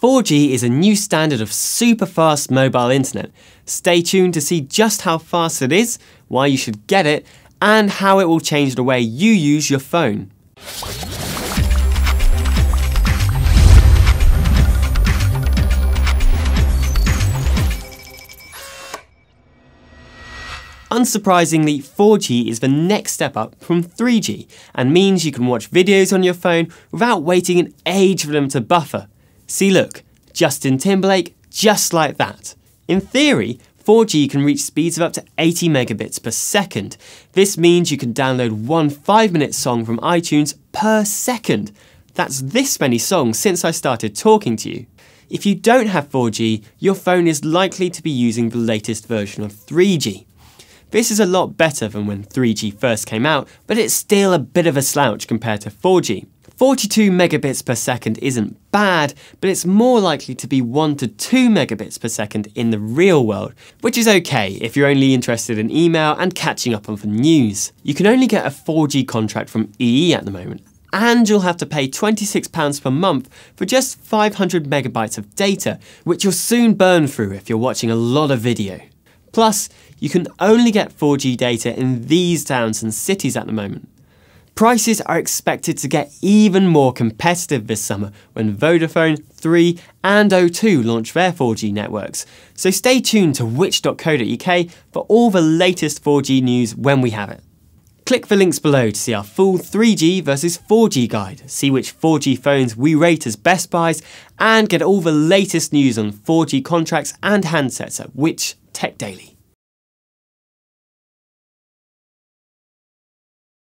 4G is a new standard of super fast mobile internet. Stay tuned to see just how fast it is, why you should get it, and how it will change the way you use your phone. Unsurprisingly, 4G is the next step up from 3G and means you can watch videos on your phone without waiting an age for them to buffer. See, look, Justin Timberlake, just like that. In theory, 4G can reach speeds of up to 80 megabits per second. This means you can download one 5 minute song from iTunes per second. That's this many songs since I started talking to you. If you don't have 4G, your phone is likely to be using the latest version of 3G. This is a lot better than when 3G first came out, but it's still a bit of a slouch compared to 4G. 42 megabits per second isn't bad, but it's more likely to be 1 to 2 megabits per second in the real world, which is okay if you're only interested in email and catching up on the news. You can only get a 4G contract from EE at the moment, and you'll have to pay £26 per month for just 500 megabytes of data, which you'll soon burn through if you're watching a lot of video. Plus, you can only get 4G data in these towns and cities at the moment. Prices are expected to get even more competitive this summer when Vodafone, 3 and O2 launch their 4G networks. So stay tuned to which.co.uk for all the latest 4G news when we have it. Click the links below to see our full 3G versus 4G guide, see which 4G phones we rate as best buys, and get all the latest news on 4G contracts and handsets at Which Tech Daily.